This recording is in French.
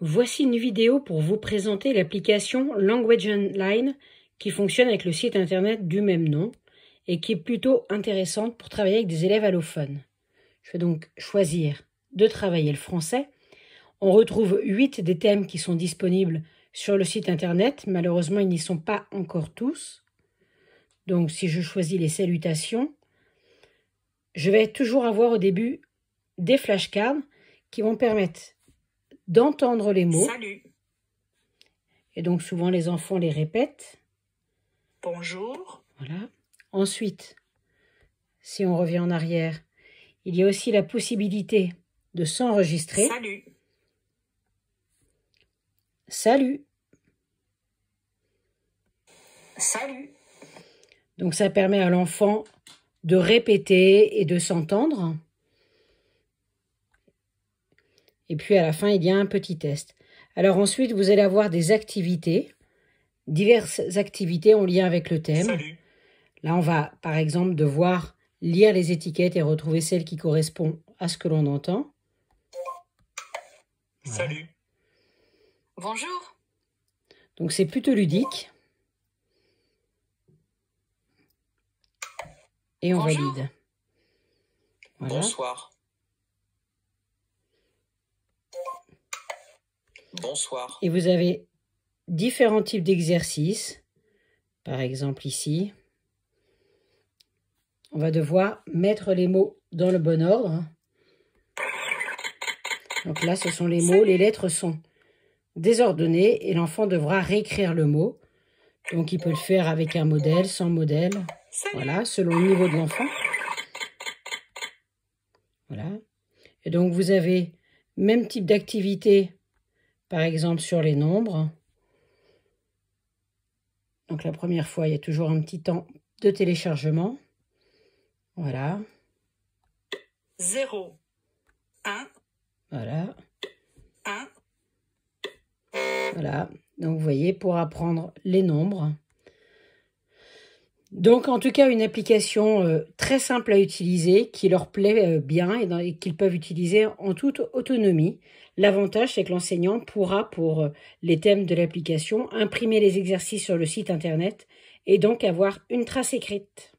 Voici une vidéo pour vous présenter l'application Language Online qui fonctionne avec le site internet du même nom et qui est plutôt intéressante pour travailler avec des élèves allophones. Je vais donc choisir de travailler le français. On retrouve 8 des thèmes qui sont disponibles sur le site internet. Malheureusement, ils n'y sont pas encore tous. Donc si je choisis les salutations, je vais toujours avoir au début des flashcards qui vont permettre d'entendre les mots. Salut. Et donc souvent les enfants les répètent. Bonjour. Voilà. Ensuite, si on revient en arrière, il y a aussi la possibilité de s'enregistrer. Salut. Salut. Salut. Donc ça permet à l'enfant de répéter et de s'entendre. Et puis à la fin, il y a un petit test. Alors ensuite, vous allez avoir des activités, diverses activités en lien avec le thème. Salut. Là, on va par exemple devoir lire les étiquettes et retrouver celles qui correspond à ce que l'on entend. Salut. Bonjour. Donc c'est plutôt ludique. Et on valide. Bonsoir. Bonsoir. Et vous avez différents types d'exercices. Par exemple ici, on va devoir mettre les mots dans le bon ordre. Donc là, ce sont les mots, les lettres sont désordonnées et l'enfant devra réécrire le mot. Donc il peut le faire avec un modèle, sans modèle, voilà, selon le niveau de l'enfant. Voilà. Et donc vous avez même type d'activité par exemple sur les nombres. Donc la première fois, il y a toujours un petit temps de téléchargement. Voilà. 0, 1. Voilà. 1. Voilà. Donc vous voyez, pour apprendre les nombres, donc en tout cas une application euh, très simple à utiliser, qui leur plaît euh, bien et, qu'ils peuvent utiliser en toute autonomie. L'avantage c'est que l'enseignant pourra pour euh, les thèmes de l'application imprimer les exercices sur le site internet et donc avoir une trace écrite.